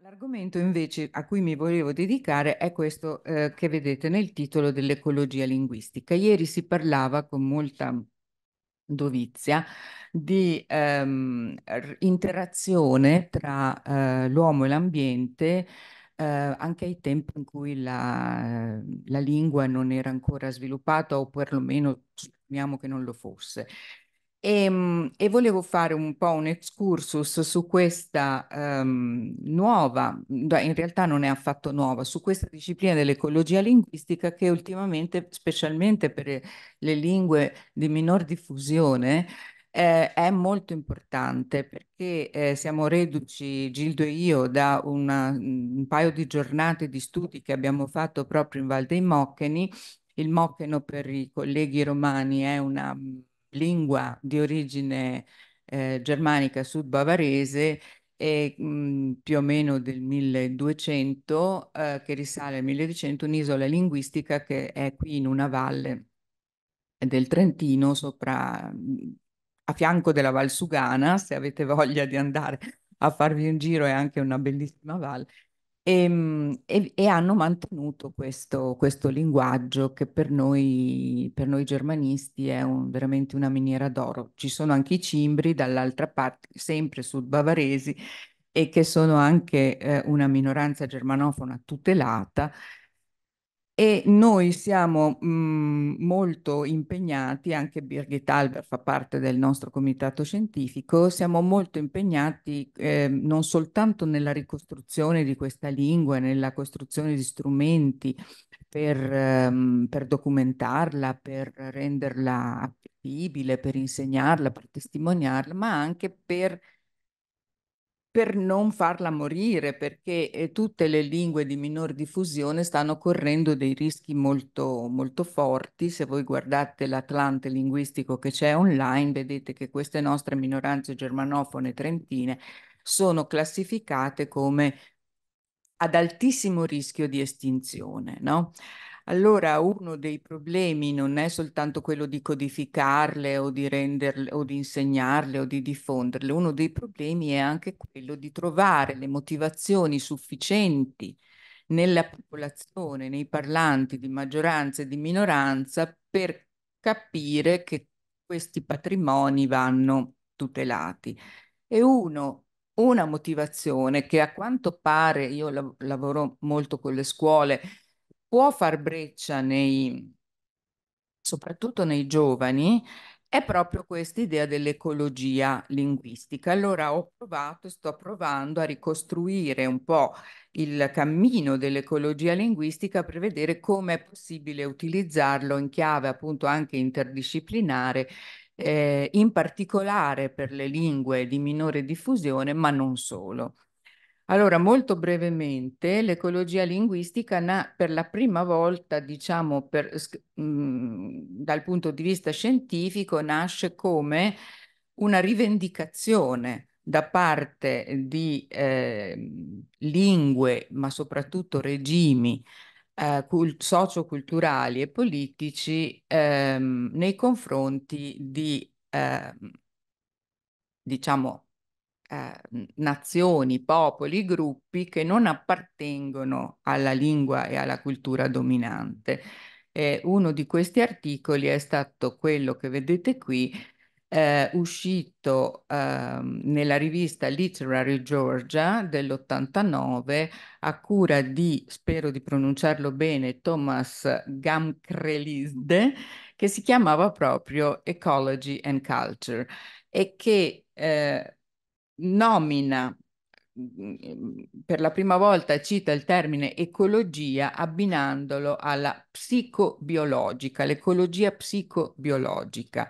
L'argomento invece a cui mi volevo dedicare è questo eh, che vedete nel titolo dell'ecologia linguistica. Ieri si parlava con molta dovizia di ehm, interazione tra eh, l'uomo e l'ambiente eh, anche ai tempi in cui la, la lingua non era ancora sviluppata o perlomeno supponiamo che non lo fosse. E, ehm, e, volevo fare un po' un excursus su questa um, nuova, in realtà non è affatto nuova, su questa disciplina dell'ecologia linguistica che ultimamente, specialmente per le lingue di minor diffusione, eh, è molto importante perché eh, siamo reduci, Gildo e io, da una, un paio di giornate di studi che abbiamo fatto proprio in Val dei Moccheni. Il Moccheno per i colleghi romani è una lingua di origine eh, germanica sud-bavarese è mm, più o meno del 1200, eh, che risale al 1200, un'isola linguistica che è qui in una valle del Trentino, sopra, a fianco della Val Sugana, se avete voglia di andare a farvi un giro, è anche una bellissima valle, e, ehm, e, e, hanno mantenuto questo, questo linguaggio che per noi, per noi germanisti è un, veramente una miniera d'oro. Ci sono anche i cimbri dall'altra parte, sempre sud bavaresi, e che sono anche eh, una minoranza germanofona tutelata e noi siamo mh, mhmm, molto impegnati, anche Birgit Alber fa parte del nostro comitato scientifico, siamo molto impegnati eh, non soltanto nella ricostruzione di questa lingua, nella costruzione di strumenti per, ehm, per documentarla, per renderla appetibile, per insegnarla, per testimoniarla, ma anche per per non farla morire, perché eh, tutte le lingue di minor diffusione stanno correndo dei rischi molto, molto forti. Se voi guardate l'Atlante linguistico che c'è online, vedete che queste nostre minoranze germanofone trentine sono classificate come ad altissimo rischio di estinzione, no? Allora, uno dei problemi non è soltanto quello di codificarle o di renderle o di insegnarle o di diffonderle, uno dei problemi è anche quello di trovare le motivazioni sufficienti nella popolazione, nei parlanti di maggioranza e di minoranza per capire che questi patrimoni vanno tutelati. E uno una motivazione che a quanto pare, io lav- lavoro molto con le scuole, può far breccia nei, soprattutto nei giovani è proprio questa idea dell'ecologia linguistica. Allora ho provato, sto provando a ricostruire un po' il cammino dell'ecologia linguistica per vedere come è possibile utilizzarlo in chiave appunto anche interdisciplinare, eh, in particolare per le lingue di minore diffusione, ma non solo. Allora, molto brevemente, l'ecologia linguistica per la prima volta, diciamo, per, mh, mhmm, dal punto di vista scientifico, nasce come una rivendicazione da parte di eh, lingue, ma soprattutto regimi eh, socioculturali e politici ehm, nei confronti di, eh, diciamo, eh, nazioni, popoli, gruppi che non appartengono alla lingua e alla cultura dominante. Eh, uno di questi articoli è stato quello che vedete qui, eh, uscito ehm, nella rivista Literary Georgia dell'89 a cura di, spero di pronunciarlo bene, Thomas Gamkrelizde, che si chiamava proprio Ecology and Culture e che eh, nomina mm, per la prima volta cita il termine ecologia abbinandolo alla psicobiologica, l'ecologia psicobiologica.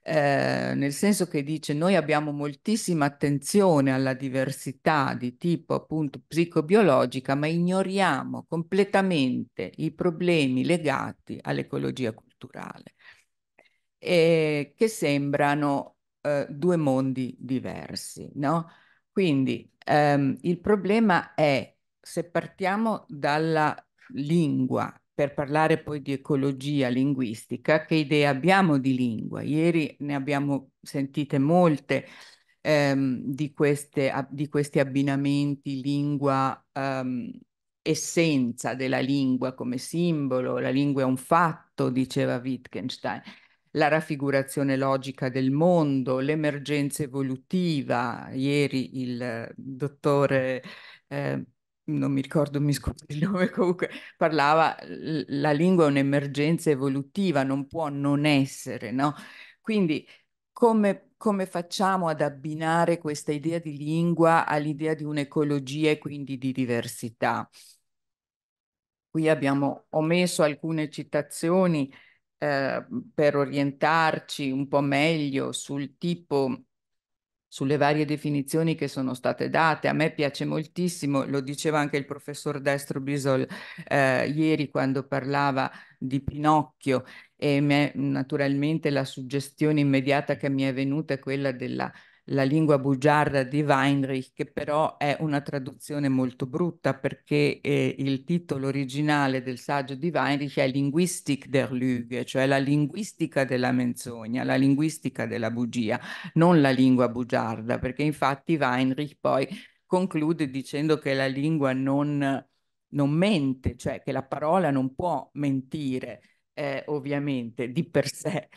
Eh, nel senso che dice noi abbiamo moltissima attenzione alla diversità di tipo appunto psicobiologica, ma ignoriamo completamente i problemi legati all'ecologia culturale, eh, che sembrano eh, due mondi diversi, no? Quindi ehm, il problema è se partiamo dalla lingua per parlare poi di ecologia linguistica, che idea abbiamo di lingua? Ieri ne abbiamo sentite molte ehm, di, queste, di, questi abbinamenti lingua ehm, essenza della lingua come simbolo, la lingua è un fatto, diceva Wittgenstein la raffigurazione logica del mondo, l'emergenza evolutiva. Ieri il eh, dottore, eh, non mi ricordo, mi scusi il nome comunque, parlava, la lingua è un'emergenza evolutiva, non può non essere, no? Quindi come, come facciamo ad abbinare questa idea di lingua all'idea di un'ecologia e quindi di diversità? Qui abbiamo omesso alcune citazioni eh, per orientarci un po' meglio sul tipo, sulle varie definizioni che sono state date. A me piace moltissimo, lo diceva anche il professor Destro Bisol eh, ieri quando parlava di Pinocchio e me, naturalmente la suggestione immediata che mi è venuta è quella della la lingua bugiarda di Weinrich, che però è una traduzione molto brutta perché eh, il titolo originale del saggio di Weinrich è Linguistik der Lüge, cioè la linguistica della menzogna, la linguistica della bugia, non la lingua bugiarda, perché infatti Weinrich poi conclude dicendo che la lingua non, non mente, cioè che la parola non può mentire, eh, ovviamente, di per sé.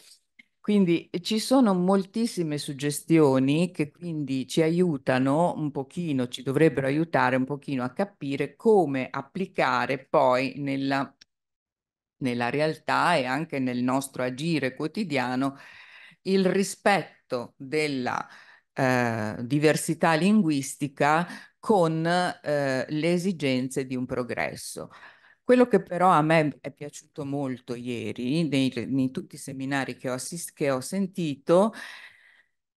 Quindi eh, ci sono moltissime suggestioni che quindi ci aiutano un pochino, ci dovrebbero aiutare un pochino a capire come applicare poi nella, nella realtà e anche nel nostro agire quotidiano il rispetto della eh, diversità linguistica con eh, le esigenze di un progresso. Quello che però a me è piaciuto molto ieri, in tutti i seminari che ho, assist- che ho sentito,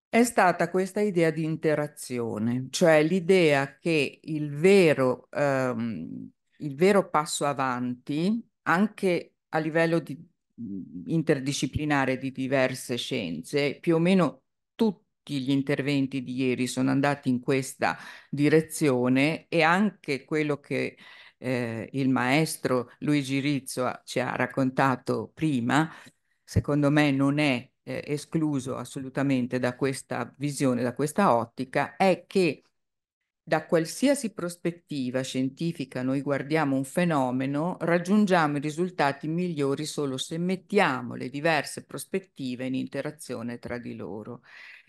è stata questa idea di interazione, cioè l'idea che il vero, ehm, il vero passo avanti, anche a livello di, mm, interdisciplinare di diverse scienze, più o meno tutti gli interventi di ieri sono andati in questa direzione e anche quello che eh, il maestro Luigi Rizzo ci ha raccontato prima, secondo me non è eh, escluso assolutamente da questa visione, da questa ottica, è che da qualsiasi prospettiva scientifica noi guardiamo un fenomeno, raggiungiamo i risultati migliori solo se mettiamo le diverse prospettive in interazione tra di loro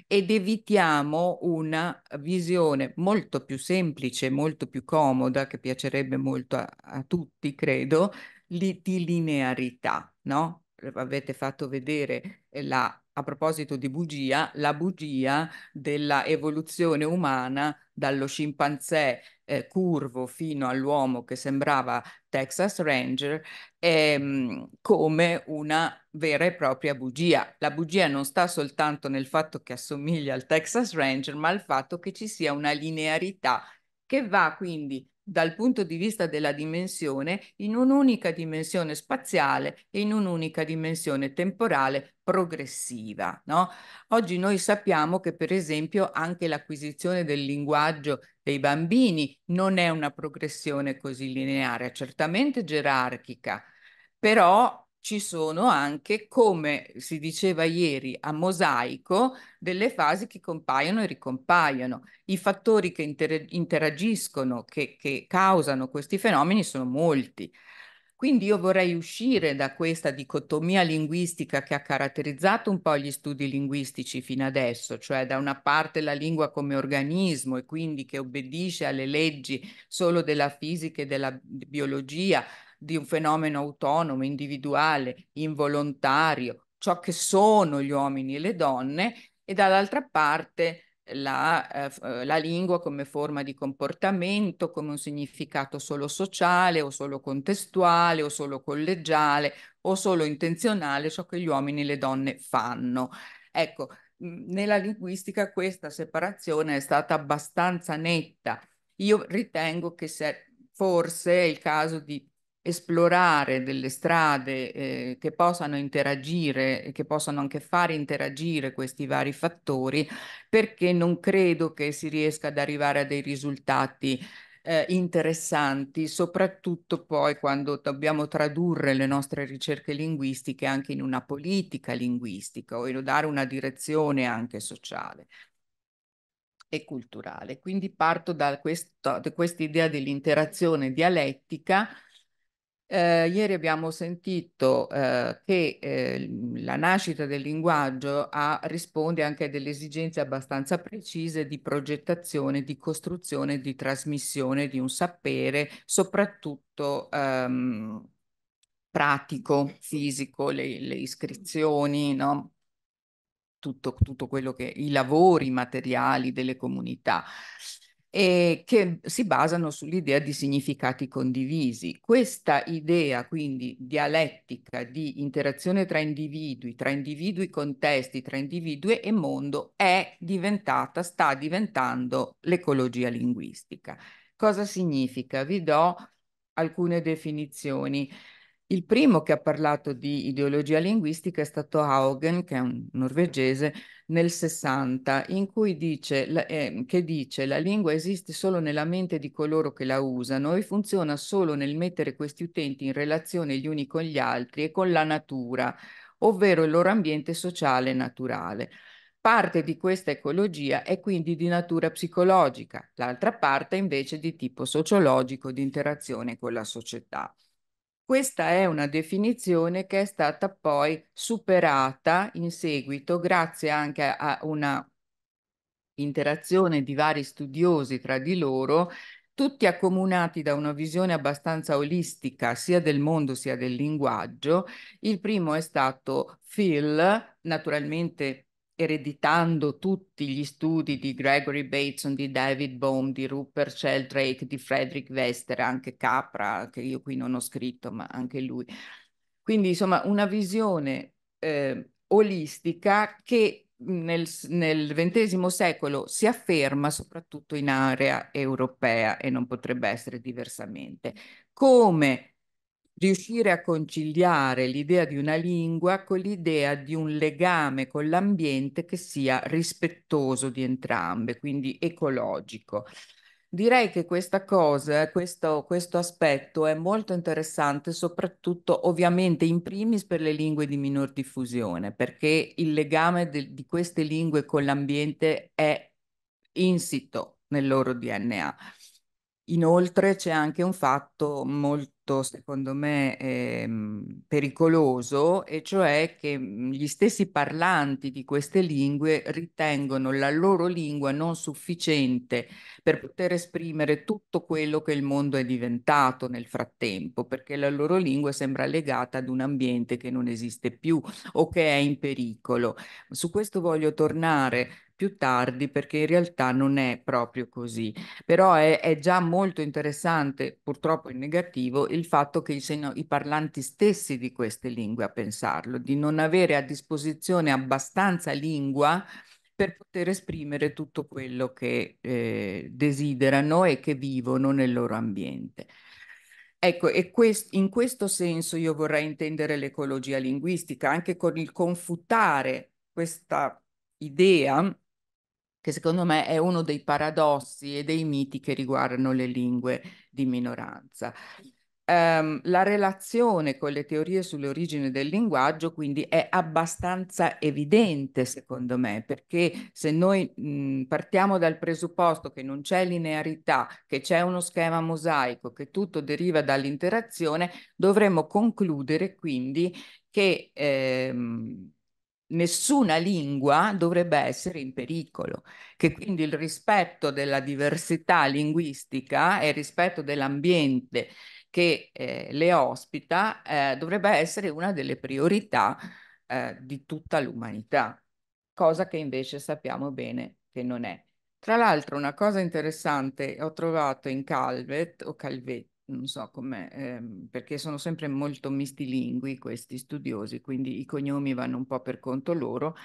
ed evitiamo una visione molto più semplice, molto più comoda, che piacerebbe molto a, a tutti, credo, di linearità, no? Avete fatto vedere la a proposito di bugia, la bugia della evoluzione umana dallo scimpanzé eh, curvo fino all'uomo che sembrava Texas Ranger ehm, come una vera e propria bugia. La bugia non sta soltanto nel fatto che assomiglia al Texas Ranger, ma al fatto che ci sia una linearità che va quindi dal punto di vista della dimensione in un'unica dimensione spaziale e in un'unica dimensione temporale progressiva. No? Oggi noi sappiamo che per esempio anche l'acquisizione del linguaggio dei bambini non è una progressione così lineare, certamente gerarchica, però ci sono anche, come si diceva ieri, a mosaico, delle fasi che compaiono e ricompaiono. I fattori che inter interagiscono, che, che causano questi fenomeni sono molti. Quindi io vorrei uscire da questa dicotomia linguistica che ha caratterizzato un po' gli studi linguistici fino adesso, cioè da una parte la lingua come organismo e quindi che obbedisce alle leggi solo della fisica e della biologia, di un fenomeno autonomo, individuale, involontario, ciò che sono gli uomini e le donne, e dall'altra parte la, eh, eh, la, lingua come forma di comportamento, come un significato solo sociale o solo contestuale o solo collegiale o solo intenzionale, ciò che gli uomini e le donne fanno. Ecco, nella linguistica questa separazione è stata abbastanza netta. Io ritengo che se forse è il caso di esplorare delle strade eh, che possano interagire, e che possano anche fare interagire questi vari fattori, perché non credo che si riesca ad arrivare a dei risultati eh, interessanti, soprattutto poi quando dobbiamo tradurre le nostre ricerche linguistiche anche in una politica linguistica o in dare una direzione anche sociale e culturale. Quindi parto da, questo, da questa idea dell'interazione dialettica eh, ieri abbiamo sentito eh, che eh, la nascita del linguaggio ha, risponde anche a delle esigenze abbastanza precise di progettazione, di costruzione, di trasmissione di un sapere, soprattutto ehm, pratico, fisico, le, le iscrizioni, no? tutto, tutto quello che i lavori materiali delle comunità e che si basano sull'idea di significati condivisi. Questa idea quindi dialettica di interazione tra individui, tra individui contesti, tra individui e mondo è diventata, sta diventando l'ecologia linguistica. Cosa significa? Vi do alcune definizioni. Il primo che ha parlato di ideologia linguistica è stato Haugen, che è un norvegese, nel 60 in cui dice, eh, che dice la lingua esiste solo nella mente di coloro che la usano e funziona solo nel mettere questi utenti in relazione gli uni con gli altri e con la natura, ovvero il loro ambiente sociale naturale. Parte di questa ecologia è quindi di natura psicologica, l'altra parte invece di tipo sociologico di interazione con la società. Questa è una definizione che è stata poi superata in seguito grazie anche a una interazione di vari studiosi tra di loro, tutti accomunati da una visione abbastanza olistica sia del mondo sia del linguaggio. Il primo è stato Phil, naturalmente ereditando tutti gli studi di Gregory Bateson, di David Bohm, di Rupert Sheldrake, di Frederick Wester, anche Capra, che io qui non ho scritto, ma anche lui. Quindi insomma una visione eh, olistica che nel, nel XX secolo si afferma soprattutto in area europea e non potrebbe essere diversamente. Come riuscire a conciliare l'idea di una lingua con l'idea di un legame con l'ambiente che sia rispettoso di entrambe, quindi ecologico. Direi che questa cosa, questo, questo, aspetto è molto interessante, soprattutto ovviamente in primis per le lingue di minor diffusione, perché il legame de, di queste lingue con l'ambiente è insito nel loro DNA. Inoltre c'è anche un fatto molto molto, secondo me, ehm, pericoloso, e cioè che mhmm, gli stessi parlanti di queste lingue ritengono la loro lingua non sufficiente per poter esprimere tutto quello che il mondo è diventato nel frattempo, perché la loro lingua sembra legata ad un ambiente che non esiste più o che è in pericolo. Su questo voglio tornare più tardi perché in realtà non è proprio così, però è, è già molto interessante, purtroppo in negativo, il fatto che siano i parlanti stessi di queste lingue a pensarlo, di non avere a disposizione abbastanza lingua per poter esprimere tutto quello che eh, desiderano e che vivono nel loro ambiente. Ecco, e quest in questo senso io vorrei intendere l'ecologia linguistica, anche con il confutare questa idea che secondo me è uno dei paradossi e dei miti che riguardano le lingue di minoranza. Um, la relazione con le teorie sulle origini del linguaggio quindi è abbastanza evidente secondo me perché se noi mh, mhmm, partiamo dal presupposto che non c'è linearità, che c'è uno schema mosaico, che tutto deriva dall'interazione, dovremmo concludere quindi che ehm, nessuna lingua dovrebbe essere in pericolo, che quindi il rispetto della diversità linguistica e il rispetto dell'ambiente che eh, le ospita eh, dovrebbe essere una delle priorità eh, di tutta l'umanità, cosa che invece sappiamo bene che non è. Tra l'altro una cosa interessante ho trovato in Calvet o Calvet non so come, ehm, perché sono sempre molto mistilingui questi studiosi, quindi i cognomi vanno un po' per conto loro,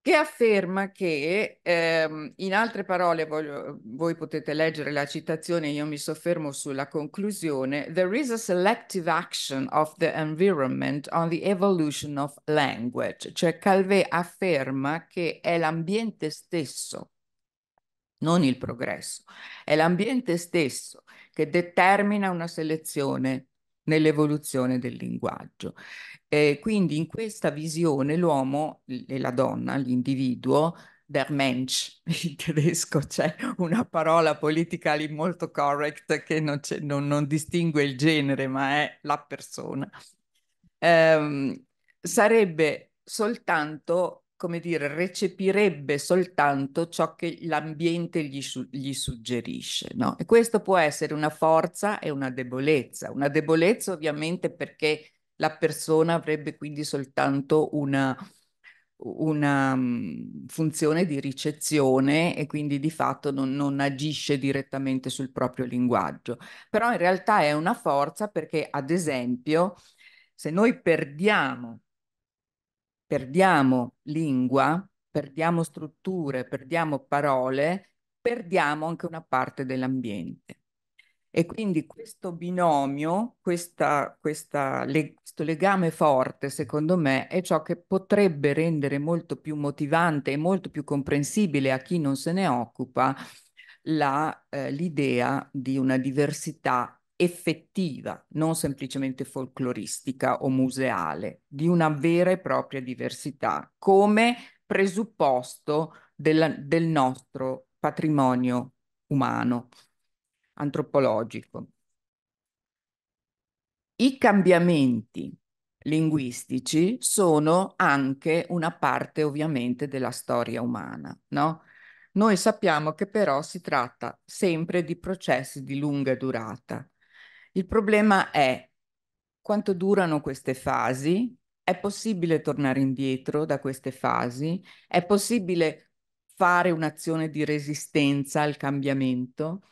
che afferma che, ehm, in altre parole, voglio, voi potete leggere la citazione, io mi soffermo sulla conclusione, there is a selective action of the environment on the evolution of language, cioè Calvé afferma che è l'ambiente stesso, non il progresso, è l'ambiente stesso che determina una selezione nell'evoluzione del linguaggio. E quindi in questa visione l'uomo e la donna, l'individuo, der Mensch, in tedesco c'è una parola politically molto correct che non, non, non distingue il genere, ma è la persona, eh, sarebbe soltanto come dire, recepirebbe soltanto ciò che l'ambiente gli, gli suggerisce. No? E questo può essere una forza e una debolezza. Una debolezza ovviamente perché la persona avrebbe quindi soltanto una, una funzione di ricezione e quindi di fatto non, non, agisce direttamente sul proprio linguaggio. Però in realtà è una forza perché, ad esempio, se noi perdiamo perdiamo lingua, perdiamo strutture, perdiamo parole, perdiamo anche una parte dell'ambiente. E quindi questo binomio, questa, questa, le, questo legame forte, secondo me, è ciò che potrebbe rendere molto più motivante e molto più comprensibile a chi non se ne occupa eh, l'idea eh, di una diversità effettiva, non semplicemente folcloristica o museale, di una vera e propria diversità come presupposto della, del nostro patrimonio umano, antropologico. I cambiamenti linguistici sono anche una parte ovviamente della storia umana, no? Noi sappiamo che però si tratta sempre di processi di lunga durata il problema è quanto durano queste fasi, è possibile tornare indietro da queste fasi, è possibile fare un'azione di resistenza al cambiamento,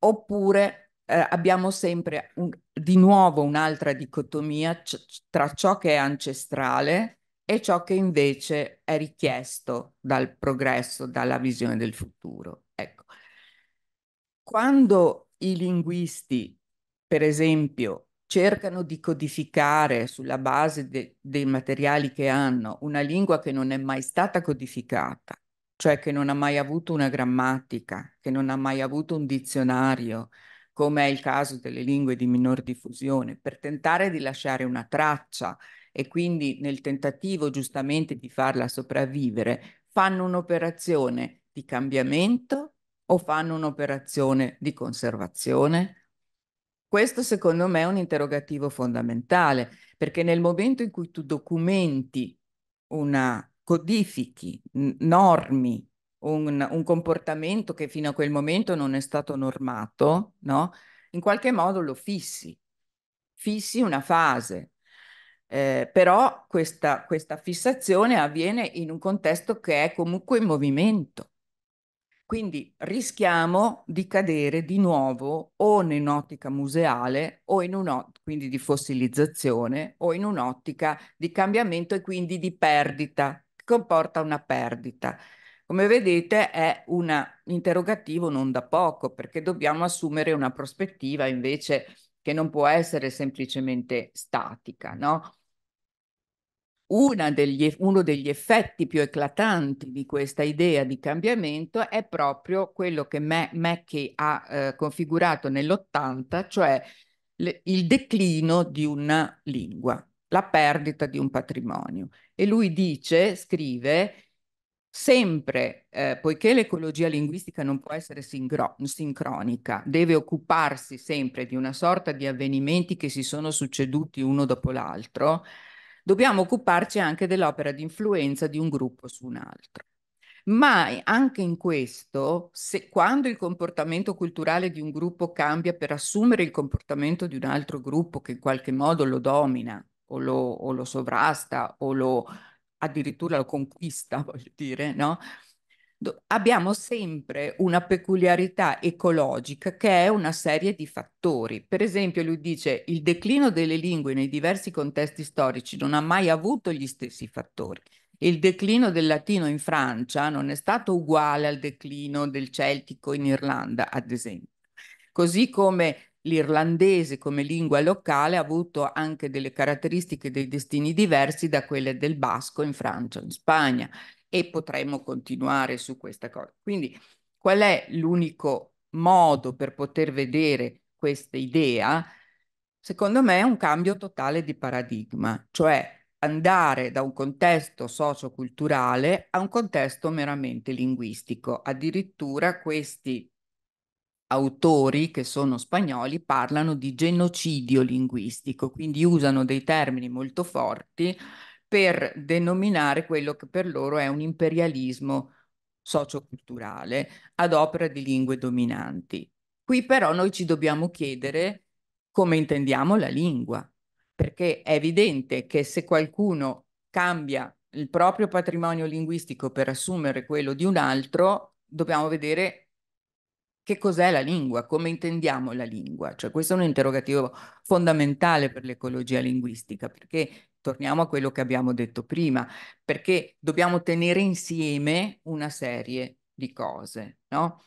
oppure eh, abbiamo sempre un, di nuovo un'altra dicotomia tra ciò che è ancestrale e ciò che invece è richiesto dal progresso, dalla visione del futuro. Ecco. Quando i linguisti per esempio, cercano di codificare sulla base de dei materiali che hanno una lingua che non è mai stata codificata, cioè che non ha mai avuto una grammatica, che non ha mai avuto un dizionario, come è il caso delle lingue di minor diffusione, per tentare di lasciare una traccia e quindi nel tentativo giustamente di farla sopravvivere, fanno un'operazione di cambiamento o fanno un'operazione di conservazione? Questo secondo me è un interrogativo fondamentale, perché nel momento in cui tu documenti una, codifichi, normi un, un, comportamento che fino a quel momento non è stato normato, no? In qualche modo lo fissi, fissi una fase. Eh, però questa, questa fissazione avviene in un contesto che è comunque in movimento quindi rischiamo di cadere di nuovo o in un'ottica museale o in un'ottica quindi di fossilizzazione o in un'ottica di cambiamento e quindi di perdita, che comporta una perdita. Come vedete è un interrogativo non da poco perché dobbiamo assumere una prospettiva invece che non può essere semplicemente statica, no? degli, uno degli effetti più eclatanti di questa idea di cambiamento è proprio quello che Mackey ha eh, configurato nell'80, cioè le, il declino di una lingua, la perdita di un patrimonio. E lui dice, scrive, sempre, eh, poiché l'ecologia linguistica non può essere sincro- sincronica, deve occuparsi sempre di una sorta di avvenimenti che si sono succeduti uno dopo l'altro, dobbiamo occuparci anche dell'opera di influenza di un gruppo su un altro. Ma anche in questo, se, quando il comportamento culturale di un gruppo cambia per assumere il comportamento di un altro gruppo che in qualche modo lo domina o lo, o lo sovrasta o lo addirittura lo conquista, voglio dire, no? abbiamo sempre una peculiarità ecologica che è una serie di fattori. Per esempio, lui dice il declino delle lingue nei diversi contesti storici non ha mai avuto gli stessi fattori. Il declino del latino in Francia non è stato uguale al declino del celtico in Irlanda, ad esempio. Così come l'irlandese come lingua locale ha avuto anche delle caratteristiche e dei destini diversi da quelle del basco in Francia o in Spagna e potremmo continuare su questa cosa. Quindi qual è l'unico modo per poter vedere questa idea? Secondo me è un cambio totale di paradigma, cioè andare da un contesto socioculturale a un contesto meramente linguistico. Addirittura questi autori che sono spagnoli parlano di genocidio linguistico, quindi usano dei termini molto forti per denominare quello che per loro è un imperialismo socioculturale ad opera di lingue dominanti. Qui però noi ci dobbiamo chiedere come intendiamo la lingua, perché è evidente che se qualcuno cambia il proprio patrimonio linguistico per assumere quello di un altro, dobbiamo vedere che cos'è la lingua, come intendiamo la lingua. Cioè questo è un interrogativo fondamentale per l'ecologia linguistica, perché torniamo a quello che abbiamo detto prima, perché dobbiamo tenere insieme una serie di cose, no?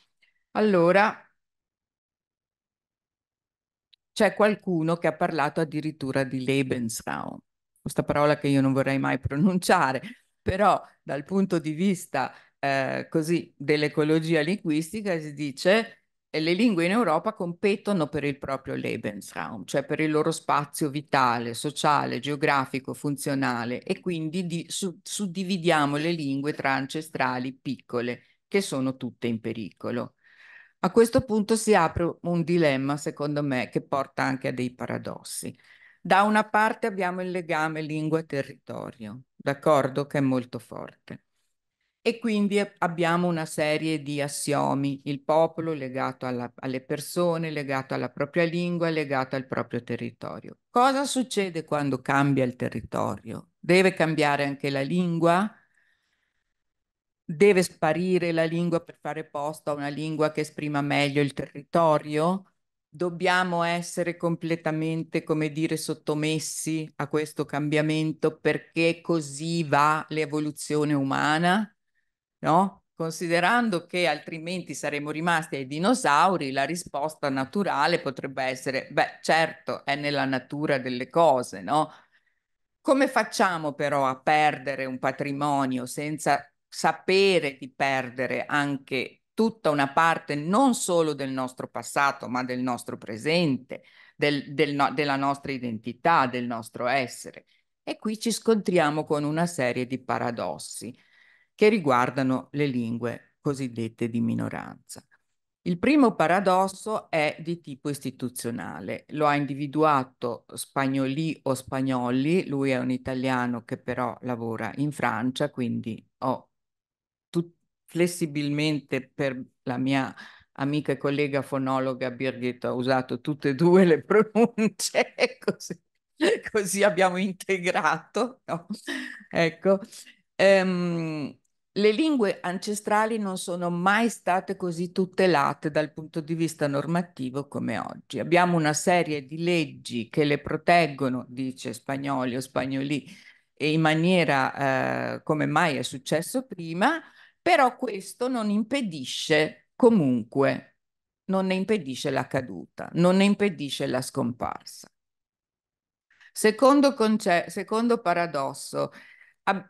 Allora, c'è qualcuno che ha parlato addirittura di Lebensraum, questa parola che io non vorrei mai pronunciare, però dal punto di vista eh, così dell'ecologia linguistica si dice le lingue in Europa competono per il proprio Lebensraum, cioè per il loro spazio vitale, sociale, geografico, funzionale e quindi di, su, suddividiamo le lingue tra ancestrali piccole, che sono tutte in pericolo. A questo punto si apre un dilemma, secondo me, che porta anche a dei paradossi. Da una parte abbiamo il legame lingua-territorio, d'accordo, che è molto forte. E quindi abbiamo una serie di assiomi, il popolo legato alla, alle persone, legato alla propria lingua, legato al proprio territorio. Cosa succede quando cambia il territorio? Deve cambiare anche la lingua? Deve sparire la lingua per fare posto a una lingua che esprima meglio il territorio? Dobbiamo essere completamente, come dire, sottomessi a questo cambiamento perché così va l'evoluzione umana? no? Considerando che altrimenti saremmo rimasti ai dinosauri, la risposta naturale potrebbe essere, beh, certo, è nella natura delle cose, no? Come facciamo però a perdere un patrimonio senza sapere di perdere anche tutta una parte non solo del nostro passato, ma del nostro presente, del, del no, della nostra identità, del nostro essere? E qui ci scontriamo con una serie di paradossi che riguardano le lingue cosiddette di minoranza. Il primo paradosso è di tipo istituzionale, lo ha individuato Spagnoli o Spagnoli, lui è un italiano che però lavora in Francia, quindi ho flessibilmente per la mia amica e collega fonologa Birgit ho usato tutte e due le pronunce, così, così abbiamo integrato. No? Ecco, ehm, le lingue ancestrali non sono mai state così tutelate dal punto di vista normativo come oggi. Abbiamo una serie di leggi che le proteggono, dice Spagnoli o Spagnoli, in maniera eh, come mai è successo prima, però questo non impedisce comunque, non ne impedisce la caduta, non ne impedisce la scomparsa. Secondo, secondo paradosso,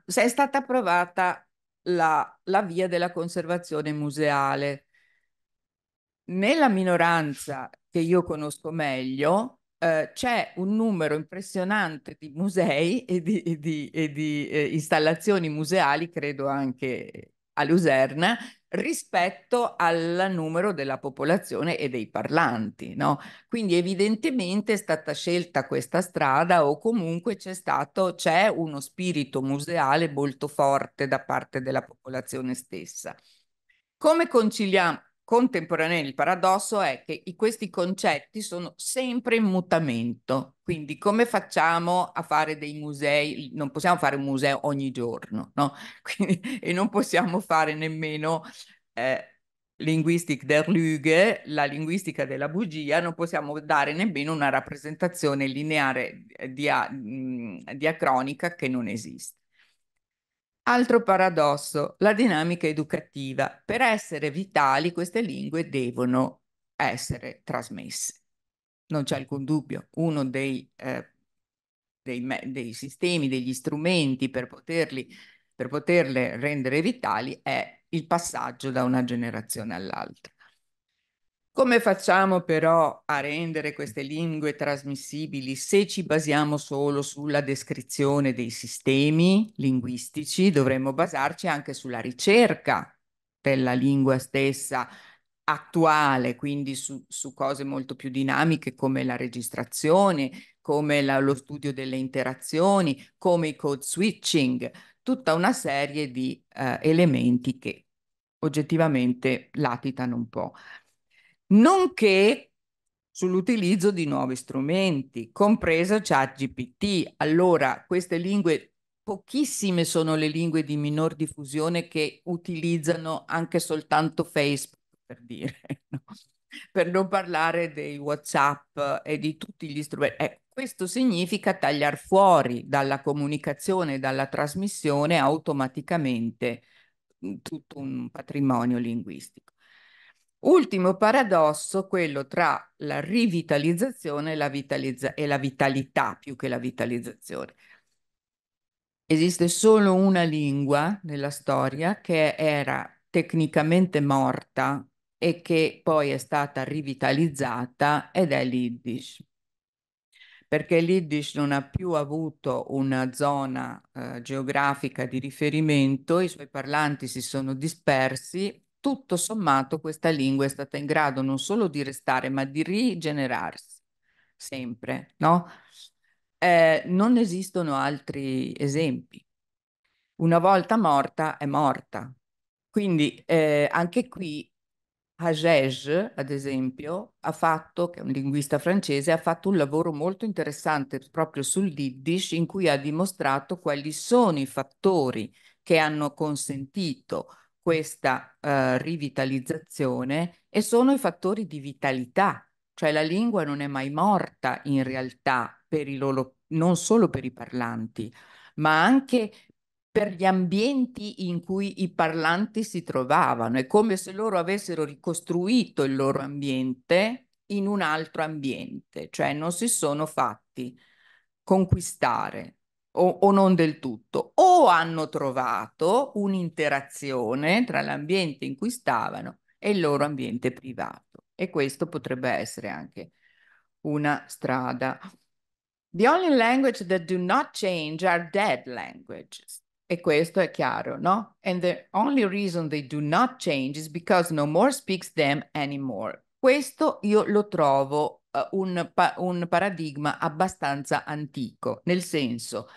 è stata approvata la, la via della conservazione museale. Nella minoranza che io conosco meglio, eh, c'è un numero impressionante di musei e di, e di, e di eh, installazioni museali, credo anche a Luserna, rispetto al numero della popolazione e dei parlanti. No? Quindi evidentemente è stata scelta questa strada o comunque c'è stato, c'è uno spirito museale molto forte da parte della popolazione stessa. Come conciliamo? contemporaneamente il paradosso è che questi concetti sono sempre in mutamento, quindi come facciamo a fare dei musei? Non possiamo fare un museo ogni giorno, no? Quindi, e non possiamo fare nemmeno eh, linguistic der Lüge, la linguistica della bugia, non possiamo dare nemmeno una rappresentazione lineare eh, mm, diacronica che non esiste. Altro paradosso, la dinamica educativa. Per essere vitali queste lingue devono essere trasmesse. Non c'è alcun dubbio, uno dei, eh, dei, dei sistemi, degli strumenti per, poterli, per poterle rendere vitali è il passaggio da una generazione all'altra. Come facciamo però a rendere queste lingue trasmissibili se ci basiamo solo sulla descrizione dei sistemi linguistici? Dovremmo basarci anche sulla ricerca della lingua stessa attuale, quindi su, su cose molto più dinamiche come la registrazione, come la, lo studio delle interazioni, come i code switching, tutta una serie di eh, elementi che oggettivamente latitano un po' nonché sull'utilizzo di nuovi strumenti, compresa ChatGPT. Allora, queste lingue, pochissime sono le lingue di minor diffusione che utilizzano anche soltanto Facebook, per dire, no? per non parlare dei WhatsApp e di tutti gli strumenti. Eh, questo significa tagliare fuori dalla comunicazione, dalla trasmissione automaticamente mm, tutto un patrimonio linguistico. Ultimo paradosso, quello tra la rivitalizzazione e la, vitalizza e la vitalità più che la vitalizzazione. Esiste solo una lingua nella storia che era tecnicamente morta e che poi è stata rivitalizzata ed è l'Iddish. Perché l'Iddish non ha più avuto una zona eh, geografica di riferimento, i suoi parlanti si sono dispersi tutto sommato questa lingua è stata in grado non solo di restare, ma di rigenerarsi sempre, no? Eh, non esistono altri esempi. Una volta morta è morta. Quindi eh, anche qui Hagege, ad esempio, ha fatto, che è un linguista francese, ha fatto un lavoro molto interessante proprio sul Yiddish in cui ha dimostrato quali sono i fattori che hanno consentito questa eh, rivitalizzazione e sono i fattori di vitalità, cioè la lingua non è mai morta in realtà loro, non solo per i parlanti, ma anche per gli ambienti in cui i parlanti si trovavano. È come se loro avessero ricostruito il loro ambiente in un altro ambiente, cioè non si sono fatti conquistare o, o non del tutto, o hanno trovato un'interazione tra l'ambiente in cui stavano e il loro ambiente privato. E questo potrebbe essere anche una strada. The only language that do not change are dead languages. E questo è chiaro, no? And the only reason they do not change is because no more speaks them anymore. Questo io lo trovo un, pa- un paradigma abbastanza antico, nel senso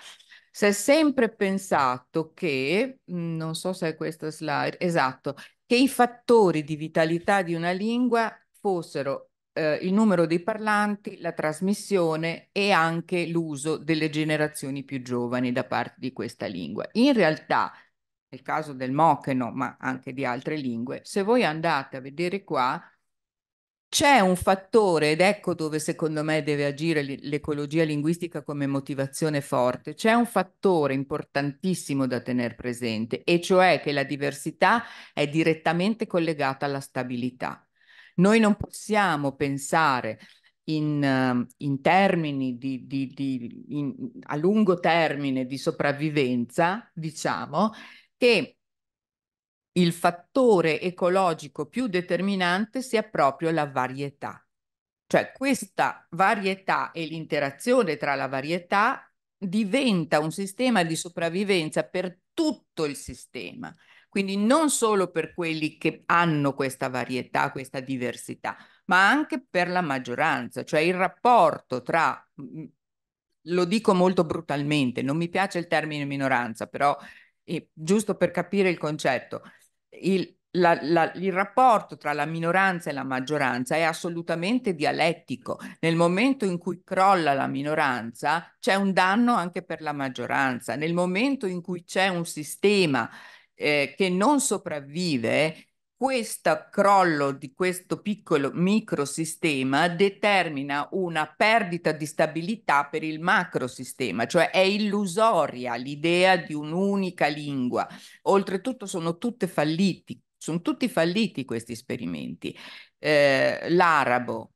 si è sempre pensato che, mm, non so se è questa slide, esatto, che i fattori di vitalità di una lingua fossero eh, il numero dei parlanti, la trasmissione e anche l'uso delle generazioni più giovani da parte di questa lingua. In realtà, nel caso del mocheno, ma anche di altre lingue, se voi andate a vedere qua, c'è un fattore, ed ecco dove secondo me deve agire l'ecologia linguistica come motivazione forte, c'è un fattore importantissimo da tenere presente, e cioè che la diversità è direttamente collegata alla stabilità. Noi non possiamo pensare in, ehm, in termini di, di, di in, a lungo termine di sopravvivenza, diciamo, che il fattore ecologico più determinante sia proprio la varietà. Cioè questa varietà e l'interazione tra la varietà diventa un sistema di sopravvivenza per tutto il sistema, quindi non solo per quelli che hanno questa varietà, questa diversità, ma anche per la maggioranza, cioè il rapporto tra, mm, lo dico molto brutalmente, non mi piace il termine minoranza, però eh, giusto per capire il concetto, il, la, la, il rapporto tra la minoranza e la maggioranza è assolutamente dialettico. Nel momento in cui crolla la minoranza c'è un danno anche per la maggioranza. Nel momento in cui c'è un sistema eh, che non sopravvive, questo crollo di questo piccolo microsistema determina una perdita di stabilità per il macrosistema, cioè è illusoria l'idea di un'unica lingua. Oltretutto sono tutte falliti, sono tutti falliti questi esperimenti. Eh, l'arabo,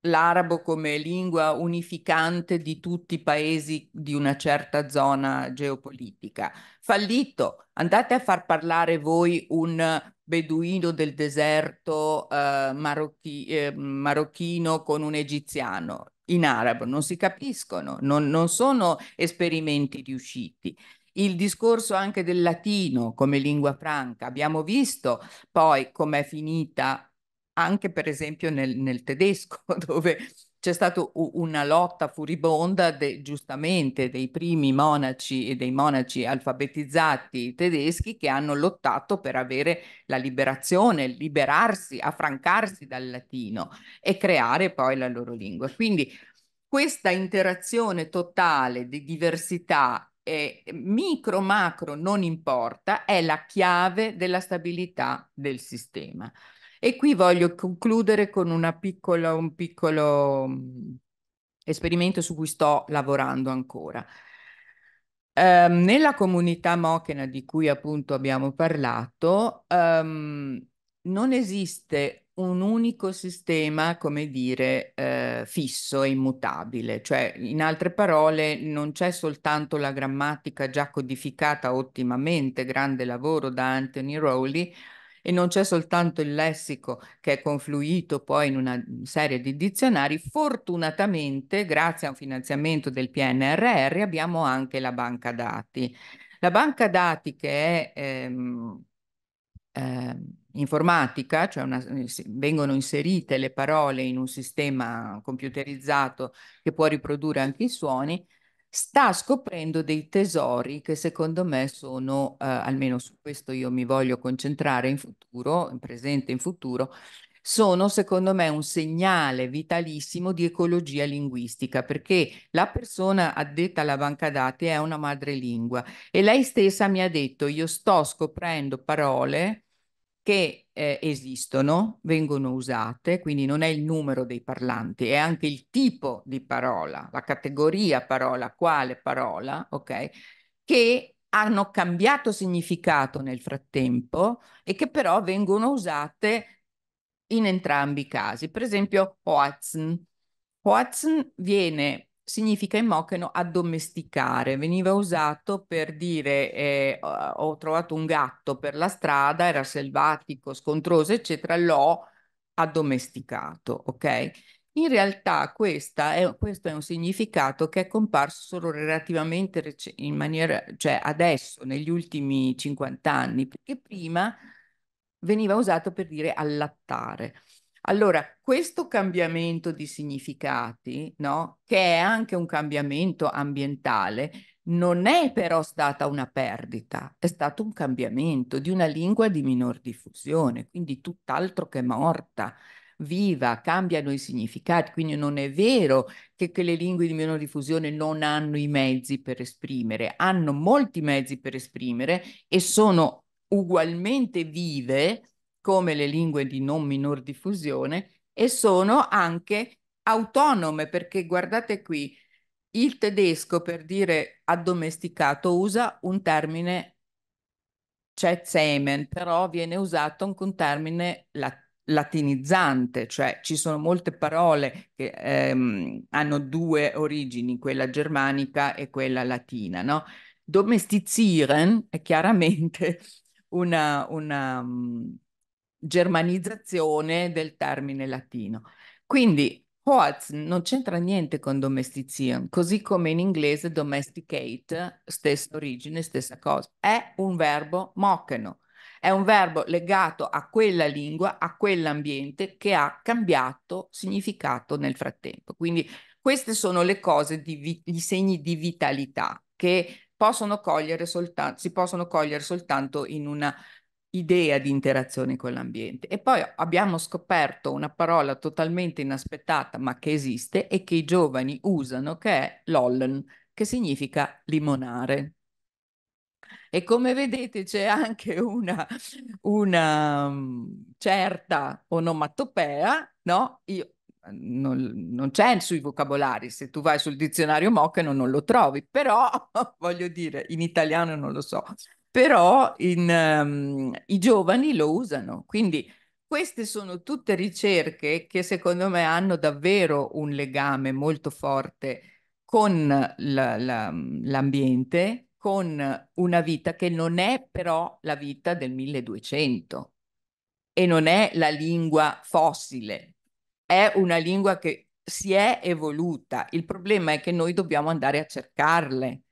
l'arabo come lingua unificante di tutti i paesi di una certa zona geopolitica, fallito andate a far parlare voi un beduino del deserto eh, marocchi, eh, marocchino con un egiziano in arabo, non si capiscono, non, non sono esperimenti riusciti il discorso anche del latino come lingua franca. Abbiamo visto poi com'è finita anche per esempio nel, nel tedesco, dove c'è stata una lotta furibonda de, giustamente dei primi monaci e dei monaci alfabetizzati tedeschi che hanno lottato per avere la liberazione, liberarsi, affrancarsi dal latino e creare poi la loro lingua. Quindi questa interazione totale di diversità eh, micro, macro, non importa, è la chiave della stabilità del sistema. E qui voglio concludere con piccola, un piccolo mm, esperimento su cui sto lavorando ancora. Um, nella comunità mochena di cui appunto abbiamo parlato, um, non esiste un unico sistema, come dire, eh, fisso e immutabile, cioè in altre parole non c'è soltanto la grammatica già codificata ottimamente, grande lavoro da Anthony Rowley, e non c'è soltanto il lessico che è confluito poi in una serie di dizionari, fortunatamente grazie a un finanziamento del PNRR abbiamo anche la banca dati. La banca dati che è ehm, eh, informatica, cioè una, vengono inserite le parole in un sistema computerizzato che può riprodurre anche i suoni, sta scoprendo dei tesori che secondo me sono, eh, almeno su questo io mi voglio concentrare in futuro, in presente e in futuro, sono secondo me un segnale vitalissimo di ecologia linguistica perché la persona addetta alla banca dati è una madrelingua e lei stessa mi ha detto io sto scoprendo parole che eh, esistono, vengono usate, quindi non è il numero dei parlanti, è anche il tipo di parola, la categoria parola, quale parola, ok? Che hanno cambiato significato nel frattempo e che però vengono usate in entrambi i casi. Per esempio, Hoatzen. Hoatzen viene significa in mocheno addomesticare, veniva usato per dire eh, ho trovato un gatto per la strada, era selvatico, scontroso, eccetera, l'ho addomesticato, ok? In realtà è, questo è un significato che è comparso solo relativamente in maniera, cioè adesso, negli ultimi 50 anni, perché prima veniva usato per dire allattare. Allora, questo cambiamento di significati, no, che è anche un cambiamento ambientale, non è però stata una perdita, è stato un cambiamento di una lingua di minor diffusione, quindi tutt'altro che morta, viva, cambiano i significati, quindi non è vero che, che, le lingue di minor diffusione non hanno i mezzi per esprimere, hanno molti mezzi per esprimere e sono ugualmente vive come le lingue di non minor diffusione e sono anche autonome perché guardate qui, il tedesco per dire addomesticato usa un termine, c'è cioè semen, però viene usato anche un termine lat latinizzante, cioè ci sono molte parole che ehm, hanno due origini, quella germanica e quella latina, no? Domestizieren è chiaramente una, una mm, germanizzazione del termine latino. Quindi Hoaz non c'entra niente con domestizian, così come in inglese domesticate, stessa origine, stessa cosa. È un verbo mocheno, è un verbo legato a quella lingua, a quell'ambiente che ha cambiato significato nel frattempo. Quindi queste sono le cose, di i segni di vitalità che possono cogliere si possono cogliere soltanto in una idea di interazione con l'ambiente. E poi abbiamo scoperto una parola totalmente inaspettata, ma che esiste e che i giovani usano, che è lollen, che significa limonare. E come vedete c'è anche una, una mm, certa onomatopea, no? Io, non, non, c'è sui vocabolari, se tu vai sul dizionario Mocken non lo trovi, però voglio dire, in italiano non lo so, però in, um, i giovani lo usano. Quindi queste sono tutte ricerche che secondo me hanno davvero un legame molto forte con la, la, l'ambiente, con una vita che non è però la vita del 1200 e non è la lingua fossile, è una lingua che si è evoluta. Il problema è che noi dobbiamo andare a cercarle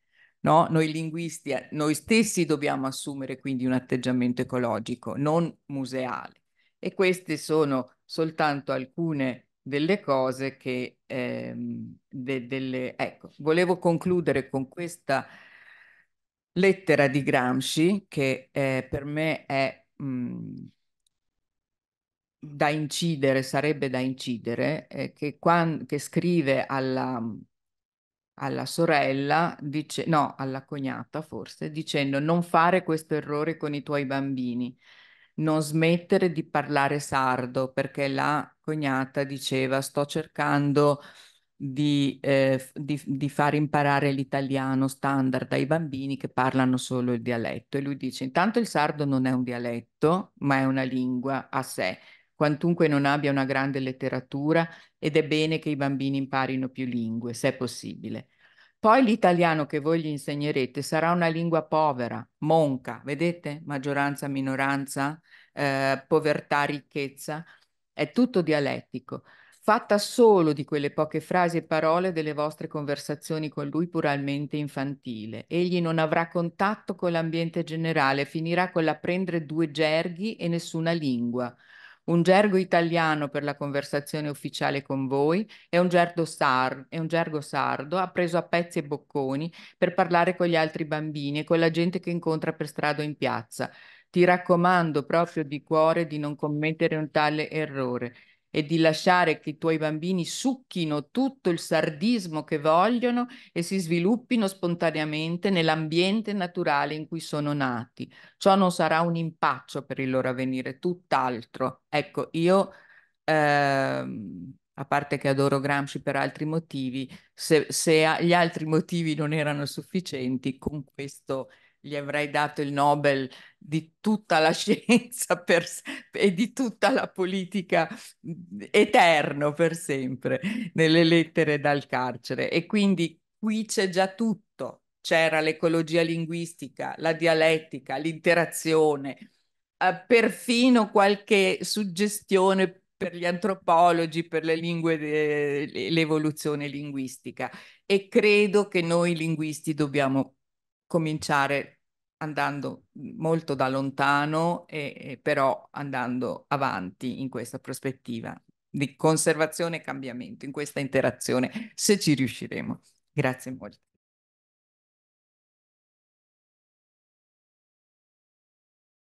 No? Noi linguisti, eh, noi stessi dobbiamo assumere quindi un atteggiamento ecologico, non museale. E queste sono soltanto alcune delle cose che... Ehm, de, delle... Ecco, volevo concludere con questa lettera di Gramsci che eh, per me è... Mh, mm, da incidere, sarebbe da incidere, eh, che, che scrive alla, alla sorella, dice, no, alla cognata forse, dicendo non fare questo errore con i tuoi bambini, non smettere di parlare sardo, perché la cognata diceva sto cercando di, eh, di, di far imparare l'italiano standard ai bambini che parlano solo il dialetto. E lui dice intanto il sardo non è un dialetto, ma è una lingua a sé quantunque non abbia una grande letteratura ed è bene che i bambini imparino più lingue, se è possibile. Poi l'italiano che voi gli insegnerete sarà una lingua povera, monca, vedete? Maggioranza, minoranza, eh, povertà, ricchezza, è tutto dialettico, fatta solo di quelle poche frasi e parole delle vostre conversazioni con lui puramente infantile. Egli non avrà contatto con l'ambiente generale, finirà con l'apprendere due gerghi e nessuna lingua un gergo italiano per la conversazione ufficiale con voi e un, sar- e un gergo sardo appreso a pezzi e bocconi per parlare con gli altri bambini e con la gente che incontra per strada o in piazza. Ti raccomando proprio di cuore di non commettere un tale errore e di lasciare che i tuoi bambini succhino tutto il sardismo che vogliono e si sviluppino spontaneamente nell'ambiente naturale in cui sono nati. Ciò non sarà un impaccio per il loro avvenire, tutt'altro. Ecco, io, ehm, a parte che adoro Gramsci per altri motivi, se, se gli altri motivi non erano sufficienti, con questo gli avrei dato il Nobel di tutta la scienza per, e di tutta la politica eterno per sempre nelle lettere dal carcere. E quindi qui c'è già tutto. C'era l'ecologia linguistica, la dialettica, l'interazione, eh, perfino qualche suggestione per gli antropologi, per le lingue, eh, l'evoluzione linguistica. E credo che noi linguisti dobbiamo cominciare andando molto da lontano, e, e però andando avanti in questa prospettiva di conservazione e cambiamento, in questa interazione, se ci riusciremo. Grazie molto.